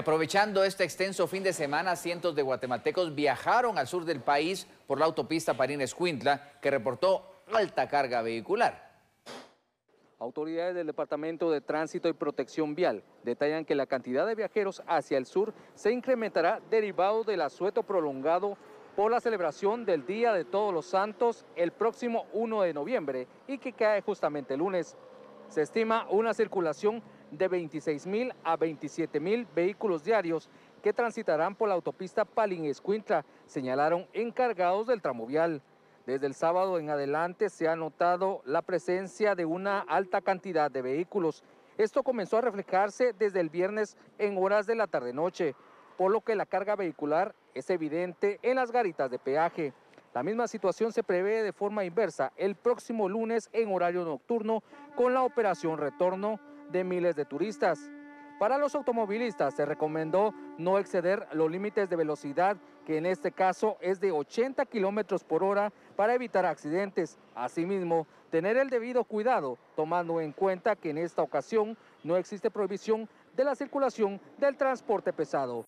Aprovechando este extenso fin de semana, cientos de guatemaltecos viajaron al sur del país por la autopista Parín-Escuintla, que reportó alta carga vehicular. Autoridades del Departamento de Tránsito y Protección Vial detallan que la cantidad de viajeros hacia el sur se incrementará derivado del asueto prolongado por la celebración del Día de Todos los Santos el próximo 1 de noviembre y que cae justamente el lunes. Se estima una circulación de 26 mil a 27 mil vehículos diarios que transitarán por la autopista Palín-Escuintla, señalaron encargados del tramovial Desde el sábado en adelante se ha notado la presencia de una alta cantidad de vehículos. Esto comenzó a reflejarse desde el viernes en horas de la tarde-noche, por lo que la carga vehicular es evidente en las garitas de peaje. La misma situación se prevé de forma inversa el próximo lunes en horario nocturno con la operación retorno de miles de turistas. Para los automovilistas se recomendó no exceder los límites de velocidad, que en este caso es de 80 kilómetros por hora, para evitar accidentes. Asimismo, tener el debido cuidado, tomando en cuenta que en esta ocasión no existe prohibición de la circulación del transporte pesado.